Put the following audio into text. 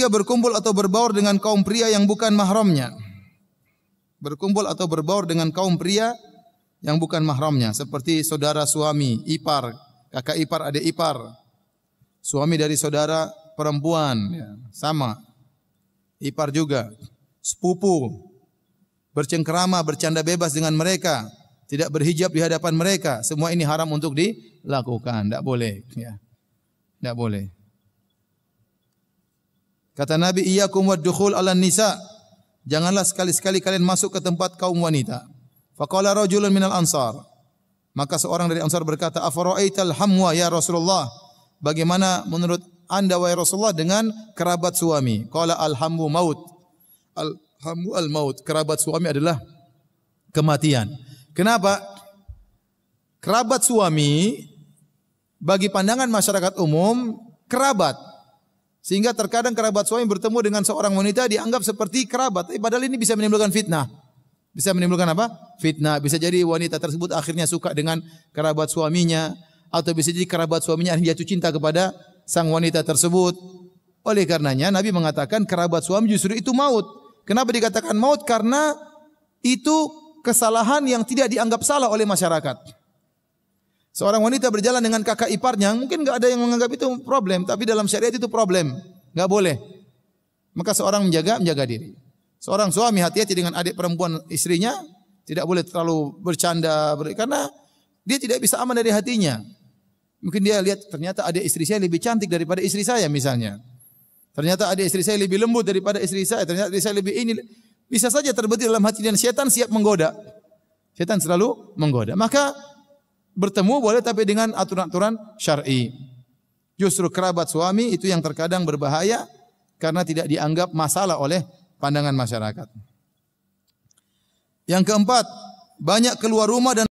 ketiga berkumpul atau berbaur dengan kaum pria yang bukan mahramnya. Berkumpul atau berbaur dengan kaum pria yang bukan mahramnya seperti saudara suami, ipar, kakak ipar, adik ipar. Suami dari saudara perempuan ya, sama. Ipar juga, sepupu. Bercengkerama, bercanda bebas dengan mereka, tidak berhijab di hadapan mereka. Semua ini haram untuk dilakukan, tidak boleh ya. Tidak boleh. Kata Nabi, "Iyyakum wad ala nisa." Janganlah sekali-sekali kalian masuk ke tempat kaum wanita. Faqala rajulun minal ansar. Maka seorang dari Ansar berkata, "Afara'aital hamwa ya Rasulullah?" Bagaimana menurut Anda wahai Rasulullah dengan kerabat suami? Qala al-hamu maut. Al-hamu al-maut. Kerabat suami adalah kematian. Kenapa? Kerabat suami bagi pandangan masyarakat umum kerabat sehingga terkadang kerabat suami bertemu dengan seorang wanita dianggap seperti kerabat, tapi padahal ini bisa menimbulkan fitnah. Bisa menimbulkan apa? Fitnah. Bisa jadi wanita tersebut akhirnya suka dengan kerabat suaminya atau bisa jadi kerabat suaminya akhirnya jatuh cinta kepada sang wanita tersebut. Oleh karenanya Nabi mengatakan kerabat suami justru itu maut. Kenapa dikatakan maut? Karena itu kesalahan yang tidak dianggap salah oleh masyarakat. Seorang wanita berjalan dengan kakak iparnya, mungkin nggak ada yang menganggap itu problem, tapi dalam syariat itu problem, nggak boleh. Maka seorang menjaga menjaga diri. Seorang suami hati-hati dengan adik perempuan istrinya, tidak boleh terlalu bercanda karena dia tidak bisa aman dari hatinya. Mungkin dia lihat ternyata adik istri saya lebih cantik daripada istri saya misalnya. Ternyata adik istri saya lebih lembut daripada istri saya. Ternyata istri saya lebih ini. Bisa saja terbetik dalam hati dan setan siap menggoda. Setan selalu menggoda. Maka bertemu boleh tapi dengan aturan-aturan syar'i. Justru kerabat suami itu yang terkadang berbahaya karena tidak dianggap masalah oleh pandangan masyarakat. Yang keempat, banyak keluar rumah dan